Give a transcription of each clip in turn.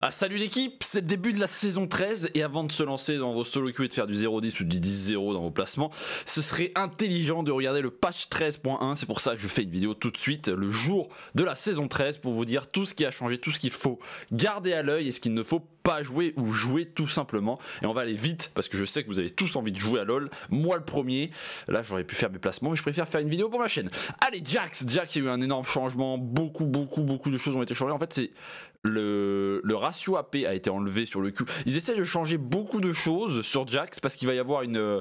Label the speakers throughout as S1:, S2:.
S1: Ah, salut l'équipe, c'est le début de la saison 13 et avant de se lancer dans vos solo queue et de faire du 0-10 ou du 10-0 dans vos placements, ce serait intelligent de regarder le patch 13.1, c'est pour ça que je fais une vidéo tout de suite le jour de la saison 13 pour vous dire tout ce qui a changé, tout ce qu'il faut garder à l'œil et ce qu'il ne faut pas jouer ou jouer tout simplement. Et on va aller vite parce que je sais que vous avez tous envie de jouer à LoL, moi le premier. Là j'aurais pu faire mes placements mais je préfère faire une vidéo pour ma chaîne. Allez Jax, Jax il y a eu un énorme changement, beaucoup beaucoup beaucoup de choses ont été changées. En fait c'est le, le ratio AP a été enlevé sur le Q. Ils essaient de changer beaucoup de choses sur Jax parce qu'il va y avoir une, euh,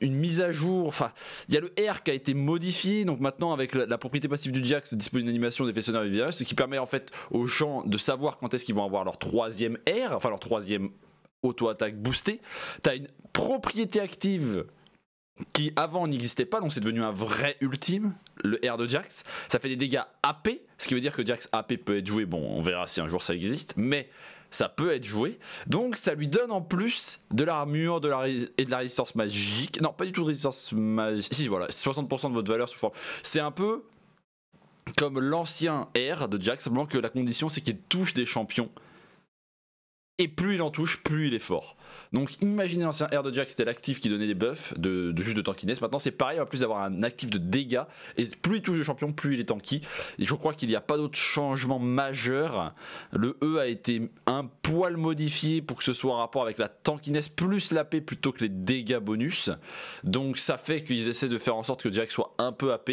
S1: une mise à jour. Enfin, il y a le R qui a été modifié. Donc maintenant, avec la, propriété passive du Jax, dispose d'une animation des sonores et virages, ce qui permet en fait aux champs de savoir quand est-ce qu'ils vont avoir leur troisième R, enfin leur troisième auto-attaque boostée. T'as une propriété active qui avant n'existait pas, donc c'est devenu un vrai ultime, le R de Jax. Ça fait des dégâts AP, ce qui veut dire que Jax AP peut être joué, bon on verra si un jour ça existe, mais ça peut être joué. Donc ça lui donne en plus de l'armure et de la résistance magique. Non, pas du tout de résistance magique. Si, voilà, 60% de votre valeur sous forme. C'est un peu comme l'ancien R de Jax, simplement que la condition c'est qu'il touche des champions et plus il en touche, plus il est fort. Donc imaginez l'ancien air de Jack, c'était l'actif qui donnait des buffs de, de juste de tankiness. Maintenant c'est pareil, en plus d'avoir un actif de dégâts. Et plus il touche le champion, plus il est tanky. Et je crois qu'il n'y a pas d'autre changement majeur. Le E a été un poil modifié pour que ce soit en rapport avec la tankiness plus la l'AP plutôt que les dégâts bonus. Donc ça fait qu'ils essaient de faire en sorte que Jack soit un peu AP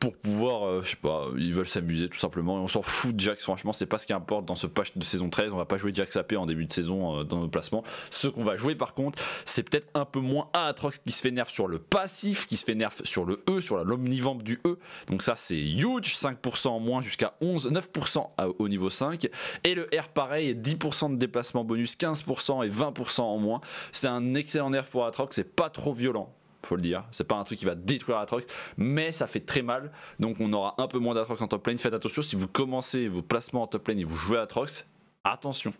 S1: pour pouvoir, euh, je sais pas, ils veulent s'amuser tout simplement. Et on s'en fout de Jack, franchement, c'est pas ce qui importe dans ce patch de saison 13. On va pas jouer Jack AP en début de saison euh, dans nos placements. Ce qu'on va jouer par contre, c'est peut-être un peu moins Aatrox qui se fait nerf sur le passif, qui se fait nerf sur le E, sur l'omnivampe du E. Donc ça c'est huge, 5% en moins jusqu'à 11, 9% au niveau 5. Et le R pareil, 10% de déplacement bonus, 15% et 20% en moins. C'est un excellent nerf pour Aatrox, c'est pas trop violent faut le dire. C'est pas un truc qui va détruire Atrox, mais ça fait très mal. Donc on aura un peu moins d'Atrox en top lane. Faites attention si vous commencez vos placements en top lane et vous jouez Atrox, attention.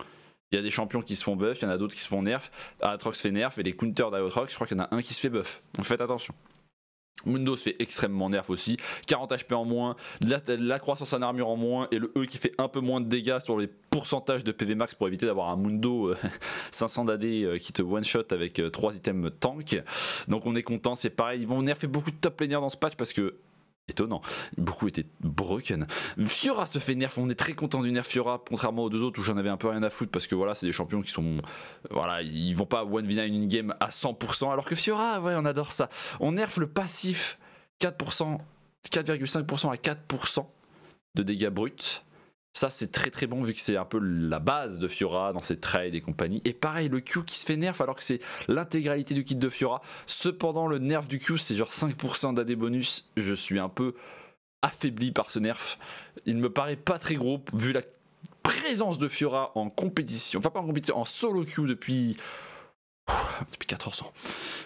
S1: Il y a des champions qui se font buff, il y en a d'autres qui se font nerf. Aatrox fait nerf et les counters d'Aatrox, je crois qu'il y en a un qui se fait buff. Donc faites attention. Mundo se fait extrêmement nerf aussi, 40 HP en moins, la, croissance en armure en moins et le E qui fait un peu moins de dégâts sur les pourcentages de PV max pour éviter d'avoir un Mundo 500 euh, d'AD euh, qui te one shot avec euh, trois 3 items tank. Donc on est content, c'est pareil, ils vont nerfer beaucoup de top laners dans ce patch parce que étonnant. Beaucoup étaient broken. Fiora se fait nerf, on est très content du nerf Fiora, contrairement aux deux autres où j'en avais un peu rien à foutre parce que voilà, c'est des champions qui sont. Voilà, ils vont pas 1v9 in game à 100%, alors que Fiora, ouais, on adore ça. On nerf le passif 4%, 4,5% à 4% de dégâts bruts. Ça, c'est très très bon vu que c'est un peu la base de Fiora dans ses trades et compagnie. Et pareil, le Q qui se fait nerf alors que c'est l'intégralité du kit de Fiora. Cependant, le nerf du Q, c'est genre 5% d'AD bonus. Je suis un peu affaibli par ce nerf. Il me paraît pas très gros vu la présence de Fiora en compétition, enfin pas en compétition, en solo Q depuis depuis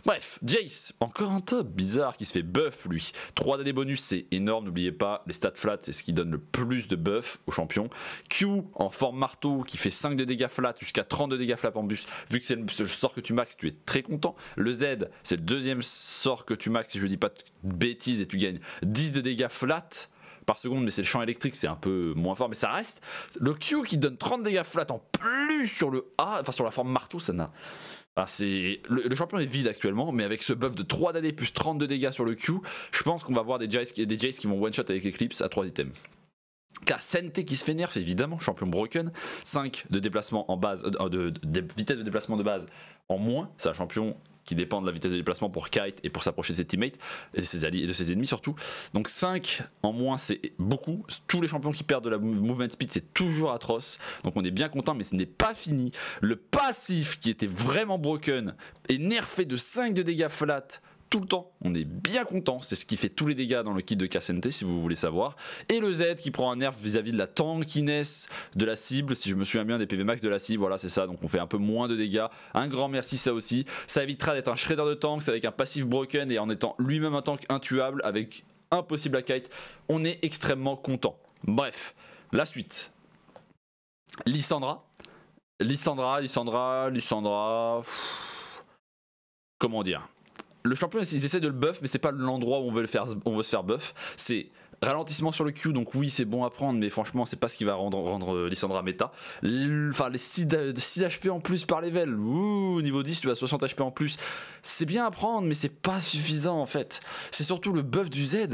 S1: Bref, Jace, encore un top bizarre qui se fait buff lui. 3 d'AD bonus, c'est énorme, n'oubliez pas. Les stats flat c'est ce qui donne le plus de buff aux champions. Q en forme marteau qui fait 5 de dégâts flat jusqu'à 30 de dégâts flat en bus. Vu que c'est le sort que tu max, tu es très content. Le Z, c'est le deuxième sort que tu max, si je ne dis pas de bêtises, et tu gagnes 10 de dégâts flat par seconde, mais c'est le champ électrique, c'est un peu moins fort, mais ça reste. Le Q qui donne 30 dégâts flat en plus sur le A, enfin sur la forme marteau, ça n'a c'est le, champion est vide actuellement, mais avec ce buff de 3 d'AD plus 32 dégâts sur le Q, je pense qu'on va voir des jays qui vont one-shot avec Eclipse à 3 items. Ka Sente qui se fait nerf, évidemment, champion broken. 5 de déplacement en base, euh, de, vitesse de déplacement de base en moins. C'est un champion qui dépend de la vitesse de déplacement pour Kite et pour s'approcher de ses teammates et de ses alliés et de ses ennemis surtout. Donc 5 en moins, c'est beaucoup. Tous les champions qui perdent de la movement speed, c'est toujours atroce. Donc on est bien content, mais ce n'est pas fini. Le passif qui était vraiment broken et nerfé de 5 de dégâts flat tout le temps. On est bien content. C'est ce qui fait tous les dégâts dans le kit de KSNT, si vous voulez savoir. Et le Z qui prend un nerf vis-à-vis de la tankiness de la cible. Si je me souviens bien des PV max de la cible, voilà, c'est ça. Donc on fait un peu moins de dégâts. Un grand merci, ça aussi. Ça évitera d'être un shredder de tanks avec un passif broken et en étant lui-même un tank intuable avec impossible à kite. On est extrêmement content. Bref, la suite. Lissandra. Lissandra, Lissandra, Lissandra. comment dire le champion, ils essaient de le buff, mais c'est pas l'endroit où on veut, le faire, on veut se faire buff. C'est ralentissement sur le Q, donc oui, c'est bon à prendre, mais franchement, c'est pas ce qui va rendre, rendre euh, Lissandra méta. Enfin, les 6, HP en plus par level, ouh, niveau 10, tu as 60 HP en plus. C'est bien à prendre, mais c'est pas suffisant en fait. C'est surtout le buff du Z.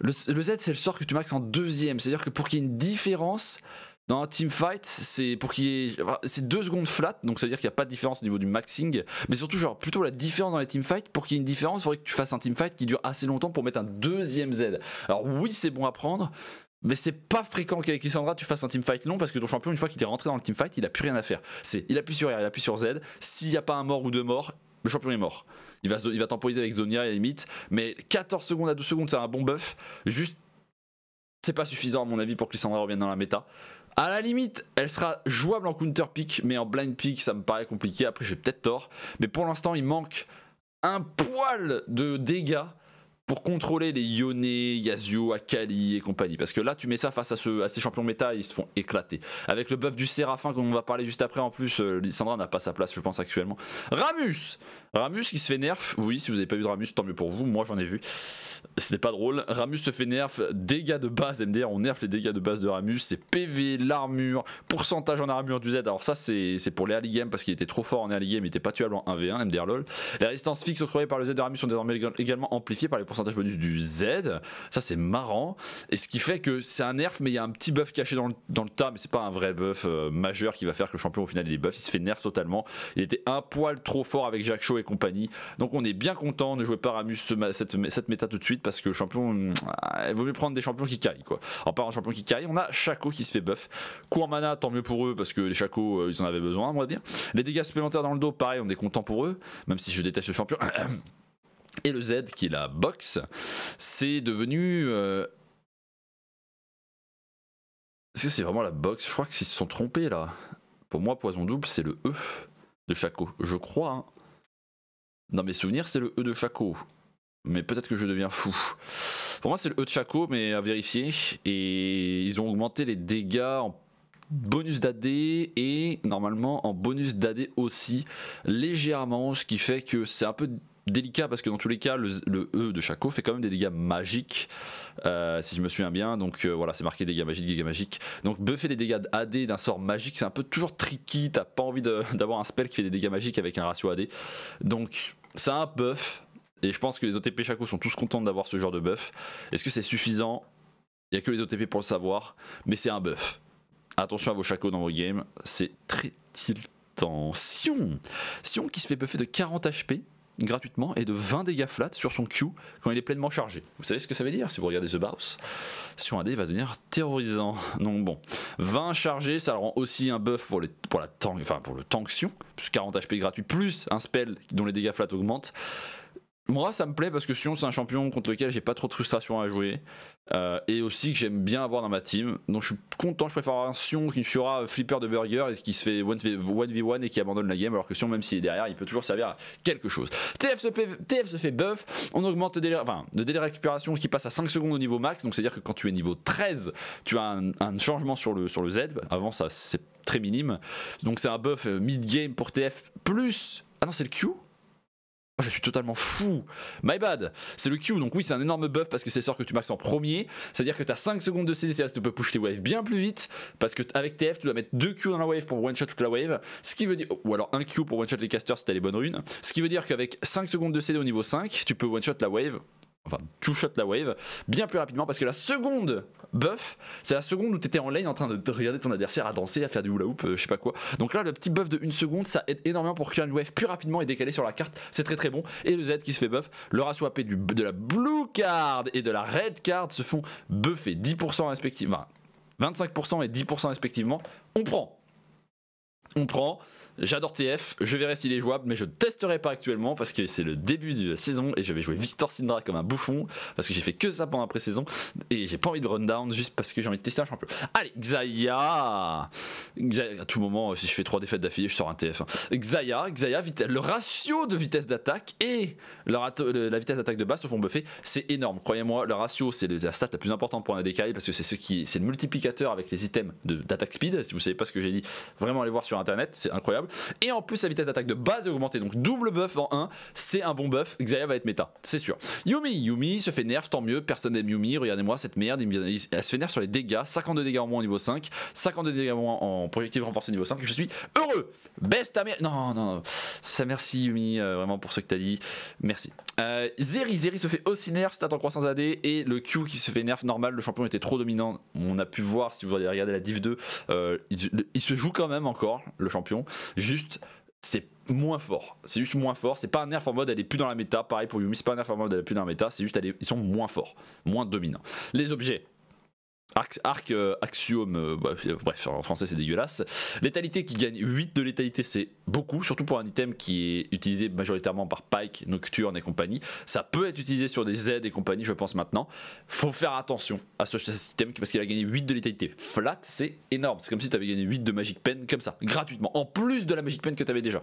S1: Le, le Z, c'est le sort que tu maxes en deuxième, c'est-à-dire que pour qu'il y ait une différence, dans un teamfight, c'est pour qu'il C'est 2 secondes flat, donc ça veut dire qu'il n'y a pas de différence au niveau du maxing. Mais surtout, genre, plutôt la différence dans les teamfights. Pour qu'il y ait une différence, il faudrait que tu fasses un team fight qui dure assez longtemps pour mettre un deuxième Z. Alors, oui, c'est bon à prendre, mais c'est pas fréquent qu'avec Lissandra tu fasses un team fight long parce que ton champion, une fois qu'il est rentré dans le team fight, il a plus rien à faire. C'est il appuie sur R, il appuie sur Z. S'il n'y a pas un mort ou deux morts, le champion est mort. Il va, il va temporiser avec Zonia à la limite. Mais 14 secondes à 12 secondes, c'est un bon buff. Juste, c'est pas suffisant à mon avis pour que Lissandra revienne dans la méta. À la limite, elle sera jouable en counter pick, mais en blind pick, ça me paraît compliqué. Après, j'ai peut-être tort. Mais pour l'instant, il manque un poil de dégâts pour contrôler les Yone, Yasuo, Akali et compagnie. Parce que là, tu mets ça face à, ces champions méta, ils se font éclater. Avec le buff du Séraphin, comme on va parler juste après, en plus, euh, Lissandra n'a pas sa place, je pense, actuellement. Ramus Ramus qui se fait nerf. Oui, si vous n'avez pas vu de Ramus, tant mieux pour vous. Moi, j'en ai vu. C'était pas drôle. Ramus se fait nerf. Dégâts de base, MDR, on nerf les dégâts de base de Ramus. C'est PV, l'armure, pourcentage en armure du Z. Alors, ça, c'est pour les early game parce qu'il était trop fort en early game. Il était pas tuable en 1v1, MDR lol. Les résistances fixes octroyées par le Z de Ramus sont désormais également amplifiées par les pourcentages bonus du Z. Ça, c'est marrant. Et ce qui fait que c'est un nerf, mais il y a un petit buff caché dans le, dans le tas. Mais c'est pas un vrai buff euh, majeur qui va faire que le champion, au final, il est buff. Il se fait nerf totalement. Il était un poil trop fort avec Jacques Shaw compagnie. Donc on est bien content. Ne jouez pas Ramus cette, cette méta tout de suite parce que champion, il euh, vaut mieux prendre des champions qui caillent quoi. En parlant de champions qui caillent, on a Chaco qui se fait buff. Coup en mana, tant mieux pour eux parce que les Chaco, euh, ils en avaient besoin, on va dire. Les dégâts supplémentaires dans le dos, pareil, on est content pour eux, même si je déteste le champion. Et le Z, qui est la box, c'est devenu. Euh, est-ce que c'est vraiment la box Je crois qu'ils se sont trompés là. Pour moi, poison double, c'est le E de Chaco. Je crois. Hein. Dans mes souvenirs, c'est le E de Chaco. Mais peut-être que je deviens fou. Pour moi, c'est le E de Chaco, mais à vérifier. Et ils ont augmenté les dégâts en bonus d'AD et normalement en bonus d'AD aussi légèrement, ce qui fait que c'est un peu délicat parce que dans tous les cas, le, E de Chaco fait quand même des dégâts magiques, euh, si je me souviens bien. Donc euh, voilà, c'est marqué dégâts magiques, dégâts magiques. Donc buffer les dégâts AD d'un sort magique, c'est un peu toujours tricky. T'as pas envie d'avoir un spell qui fait des dégâts magiques avec un ratio AD. Donc c'est un buff. Et je pense que les OTP Chaco sont tous contents d'avoir ce genre de buff. Est-ce que c'est suffisant Il n'y a que les OTP pour le savoir, mais c'est un buff. Attention à vos Chaco dans vos games, c'est très tiltant. Sion Sion qui se fait buffer de 40 HP gratuitement et de 20 dégâts flat sur son Q quand il est pleinement chargé. Vous savez ce que ça veut dire Si vous regardez The Bouse, sur un des, il va devenir terrorisant. Donc bon, 20 chargés, ça rend aussi un buff pour, les, pour, la tank, enfin pour le tank Sion, plus 40 HP gratuit, plus un spell dont les dégâts flat augmentent. Moi, ça me plaît parce que Sion, c'est un champion contre lequel j'ai pas trop de frustration à jouer. Euh, et aussi que j'aime bien avoir dans ma team. Donc je suis content, je préfère un Sion qui sera flipper de burger et qui se fait 1v1 et qui abandonne la game. Alors que Sion, même s'il est derrière, il peut toujours servir à quelque chose. TF se, fait buff, on augmente le délai, récupération qui passe à 5 secondes au niveau max. Donc c'est-à-dire que quand tu es niveau 13, tu as un, changement sur le, sur le Z. Avant, ça c'est très minime. Donc c'est un buff mid-game pour TF plus. Ah non, c'est le Q ah, je suis totalement fou. My bad. C'est le Q, donc oui, c'est un énorme buff parce que c'est le sort que tu marques en premier. C'est-à-dire que tu as 5 secondes de CD, c'est-à-dire que tu peux push les waves bien plus vite. Parce que avec TF, tu dois mettre 2 Q dans la wave pour one-shot toute la wave. Ce qui veut dire. Ou alors un Q pour one-shot les casters si t'as les bonnes runes. Ce qui veut dire qu'avec 5 secondes de CD au niveau 5, tu peux one-shot la wave enfin two shot la wave bien plus rapidement parce que la seconde buff c'est la seconde où t'étais en lane en train de regarder ton adversaire à danser à faire du hula hoop euh, je sais pas quoi donc là le petit buff de une seconde ça aide énormément pour créer une wave plus rapidement et décaler sur la carte c'est très très bon et le Z qui se fait buff le ratio AP du, de la blue card et de la red card se font buffer 10% respectivement 25% et 10% respectivement on prend on prend J'adore TF, je verrai s'il est jouable, mais je testerai pas actuellement parce que c'est le début de la saison et je vais jouer Victor Sindra comme un bouffon parce que j'ai fait que ça pendant la pré-saison et j'ai pas envie de rundown juste parce que j'ai envie de tester un champion. Allez, Xaya à tout moment, si je fais trois défaites d'affilée, je sors un TF. Hein. Xaya, Xaya, le ratio de vitesse d'attaque et la vitesse d'attaque de base au fond buffé, c'est énorme. Croyez-moi, le ratio, c'est la stat la plus importante pour un ADK parce que c'est ce le multiplicateur avec les items d'attaque speed. Si vous savez pas ce que j'ai dit, vraiment allez voir sur internet, c'est incroyable. Et en plus, sa vitesse d'attaque de base est augmentée, donc double buff en 1, c'est un bon buff. Xayah va être méta, c'est sûr. Yumi, Yumi se fait nerf, tant mieux, personne n'aime Yumi, regardez-moi cette merde, elle se fait nerf sur les dégâts, 52 dégâts en moins au niveau 5, 52 dégâts en moins en projectile renforcé niveau 5, je suis heureux. Baisse ta Non, non, non. Ça, merci Yumi, euh, vraiment pour ce que t'as dit. Merci. Euh, Zeri, Zeri se fait aussi nerf, stat en croissance AD, et le Q qui se fait nerf normal, le champion était trop dominant. On a pu voir, si vous avez regardé la div 2, euh, il, se joue quand même encore, le champion. Juste, c'est moins fort. C'est juste moins fort. C'est pas un nerf en mode elle est plus dans la méta. Pareil pour Yumi, c'est pas un nerf en mode elle est plus dans la méta. C'est juste ils sont moins forts, moins dominants. Les objets, Arc, euh, axiome euh, Axiom, bah, euh, bref, en français c'est dégueulasse. Létalité qui gagne 8 de létalité, c'est beaucoup, surtout pour un item qui est utilisé majoritairement par Pike, Nocturne et compagnie. Ça peut être utilisé sur des Z et compagnie, je pense maintenant. Faut faire attention à ce, système parce qu'il a gagné 8 de létalité. Flat, c'est énorme. C'est comme si tu avais gagné 8 de Magic Pen, comme ça, gratuitement, en plus de la Magic Pen que tu avais déjà.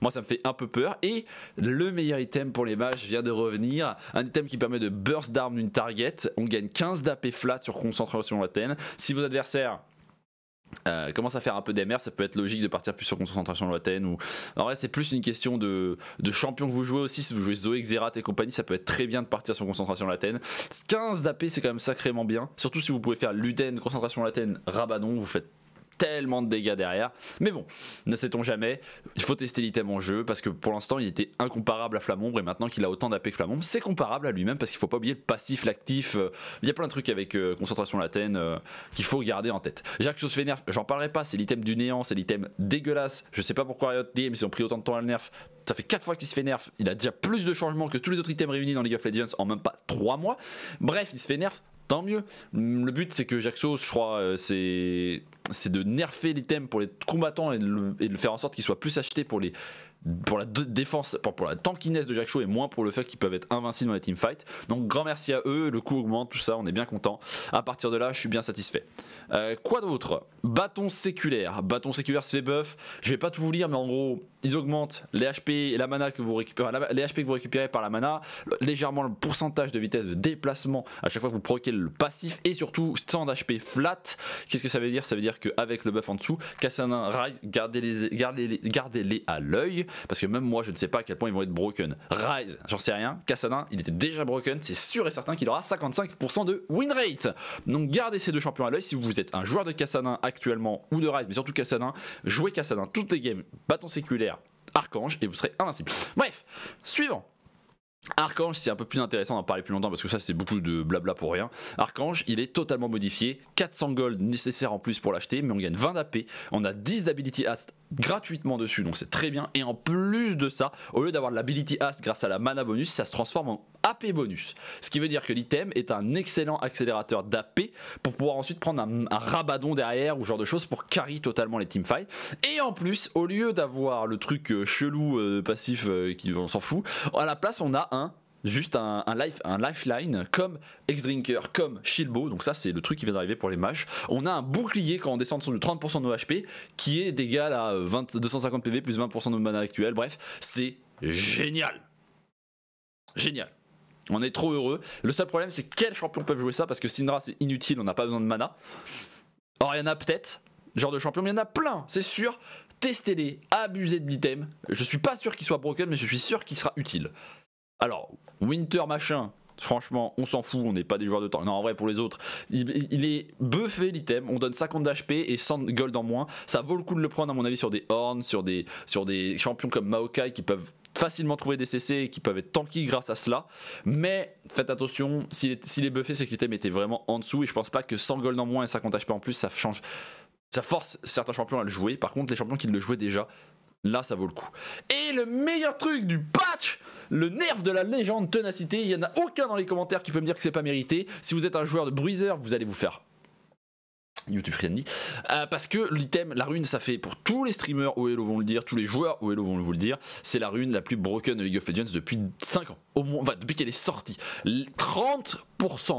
S1: Moi, ça me fait un peu peur. Et le meilleur item pour les mages vient de revenir. Un item qui permet de burst d'armes d'une target. On gagne 15 d'AP flat sur console concentration Si vos adversaires euh, commencent à faire un peu des ça peut être logique de partir plus sur concentration lointaine ou en vrai c'est plus une question de, champion que vous jouez aussi si vous jouez Zoé, Xerath et compagnie ça peut être très bien de partir sur concentration lointaine 15 d'AP c'est quand même sacrément bien surtout si vous pouvez faire Luden concentration lointaine Rabanon vous faites tellement de dégâts derrière. Mais bon, ne sait-on jamais. Il faut tester l'item en jeu parce que pour l'instant il était incomparable à Flamombre et maintenant qu'il a autant d'AP que Flamombre, c'est comparable à lui-même parce qu'il faut pas oublier le passif, l'actif. Euh, il y a plein de trucs avec euh, concentration latène euh, qu'il faut garder en tête. fait nerf, j'en parlerai pas, c'est l'item du néant, c'est l'item dégueulasse. Je sais pas pourquoi Riot Games ils ont pris autant de temps à le nerf. Ça fait 4 fois qu'il se fait nerf. Il a déjà plus de changements que tous les autres items réunis dans League of Legends en même pas 3 mois. Bref, il se fait nerf tant mieux. Le but, c'est que Jaxos, je crois, c'est c'est de nerfer l'item pour les combattants et de faire en sorte qu'il soit plus acheté pour les pour la défense, pour, la tankiness de Jack Shaw et moins pour le fait qu'ils peuvent être invincibles dans les teamfights. Donc grand merci à eux, le coût augmente, tout ça, on est bien content. À partir de là, je suis bien satisfait. Euh, quoi d'autre Bâton séculaire. Bâton séculaire se fait buff. Je vais pas tout vous lire, mais en gros, ils augmentent les HP et la mana que vous récupérez, les HP que vous récupérez par la mana, légèrement le pourcentage de vitesse de déplacement à chaque fois que vous provoquez le passif et surtout 100 HP flat. Qu'est-ce que ça veut dire Ça veut dire qu'avec le buff en dessous, Kassanin Rise, gardez-les gardez -les, gardez -les à l'œil parce que même moi, je ne sais pas à quel point ils vont être broken. Rise, j'en sais rien. Cassadin, il était déjà broken, c'est sûr et certain qu'il aura 55% de win rate. Donc gardez ces deux champions à l'œil si vous êtes un joueur de Cassadin actuellement ou de Rise, mais surtout Cassadin. Jouez Cassadin toutes les games, bâton séculaire, archange, et vous serez invincible. Bref, suivant. Archange, c'est un peu plus intéressant d'en parler plus longtemps parce que ça c'est beaucoup de blabla pour rien. Archange, il est totalement modifié, 400 gold nécessaires en plus pour l'acheter, mais on gagne 20 d'AP, on a 10 d'ability ast gratuitement dessus, donc c'est très bien. Et en plus de ça, au lieu d'avoir l'ability ast grâce à la mana bonus, ça se transforme en AP bonus. Ce qui veut dire que l'item est un excellent accélérateur d'AP pour pouvoir ensuite prendre un, rabadon derrière ou genre de choses pour carry totalement les teamfights. Et en plus, au lieu d'avoir le truc euh, chelou euh, passif euh, qui on s'en fout, à la place on a juste un, life, un lifeline comme X-Drinker, comme Shilbo, donc ça c'est le truc qui vient d'arriver pour les matchs. On a un bouclier quand on descend de 30% de nos HP qui est d'égal à 250 PV plus 20% de mana actuels, bref, c'est génial. Génial. On est trop heureux. Le seul problème c'est quels champions peuvent jouer ça parce que Syndra c'est inutile, on n'a pas besoin de mana. Or il y en a peut-être, genre de champion, mais il y en a plein, c'est sûr. Testez-les, abusez de l'item. Je suis pas sûr qu'il soit broken, mais je suis sûr qu'il sera utile. Alors, Winter machin, Franchement, on s'en fout, on n'est pas des joueurs de temps. Non, en vrai, pour les autres, il, est buffé l'item. On donne 50 d'HP et 100 gold en moins. Ça vaut le coup de le prendre, à mon avis, sur des horns, sur des, sur des champions comme Maokai qui peuvent facilement trouver des CC et qui peuvent être tanky grâce à cela. Mais faites attention, s'il est, buffé, c'est que l'item était vraiment en dessous. Et je pense pas que 100 gold en moins et 50 HP en plus, ça change ça force certains champions à le jouer. Par contre, les champions qui le jouaient déjà, Là, ça vaut le coup. Et le meilleur truc du patch, le nerf de la légende tenacité il n'y en a aucun dans les commentaires qui peut me dire que c'est pas mérité. Si vous êtes un joueur de bruiser, vous allez vous faire YouTube friendly, euh, parce que l'item, la rune, ça fait pour tous les streamers où Hello vont le dire, tous les joueurs où Hello vont vous le dire, c'est la rune la plus broken de League of Legends depuis 5 ans, au moins, depuis qu'elle est sortie. 30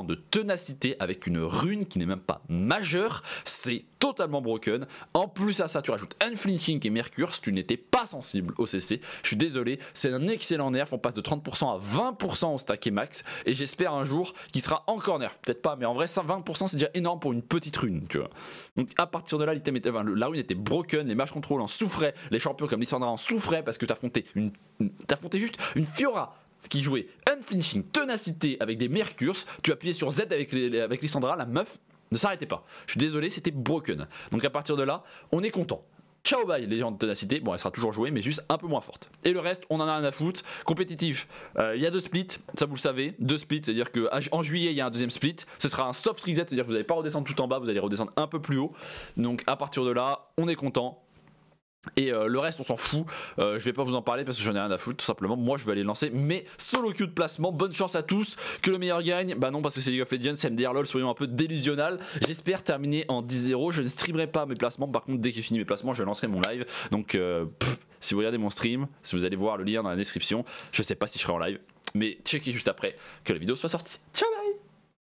S1: de tenacité avec une rune qui n'est même pas majeure. C'est totalement broken. En plus à ça, tu rajoutes Unflinching et Mercure si tu n'étais pas sensible au CC. Je suis désolé, c'est un excellent nerf. On passe de 30% à 20% au stack et max. Et j'espère un jour qu'il sera encore nerf. Peut-être pas, mais en vrai, 20% c'est déjà énorme pour une petite rune, tu vois. Donc à partir de là, était, la rune était broken, les match contrôle en souffraient, les champions comme Lissandra en souffraient parce que tu t'affrontais juste une Fiora qui jouait finishing Tenacité avec des Mercures. Tu appuyais sur Z avec, les, avec Lissandra, la meuf ne s'arrêtait pas. Je suis désolé, c'était broken. Donc à partir de là, on est content. Ciao bye les gens de Tenacité, bon elle sera toujours jouée mais juste un peu moins forte. Et le reste on en a un à foutre, compétitif, euh, il y a deux splits, ça vous le savez, deux splits c'est à dire que ah, en juillet il y a un deuxième split, ce sera un soft reset, c'est à dire que vous n'allez pas redescendre tout en bas, vous allez redescendre un peu plus haut, donc à partir de là on est content, et euh, le reste, on s'en fout. Euh, je vais pas vous en parler parce que j'en ai rien à foutre, tout simplement. Moi, je vais aller lancer mes solo queue de placement. Bonne chance à tous. Que le meilleur gagne. Bah non, parce que c'est League of Legends, MDR LOL, soyons un peu délusionnels. J'espère terminer en 10-0. Je ne streamerai pas mes placements. Par contre, dès que j'ai fini mes placements, je lancerai mon live. Donc, euh, si vous regardez mon stream, si vous allez voir le lien dans la description, je sais pas si je serai en live. Mais checkez juste après que la vidéo soit sortie. Ciao, bye!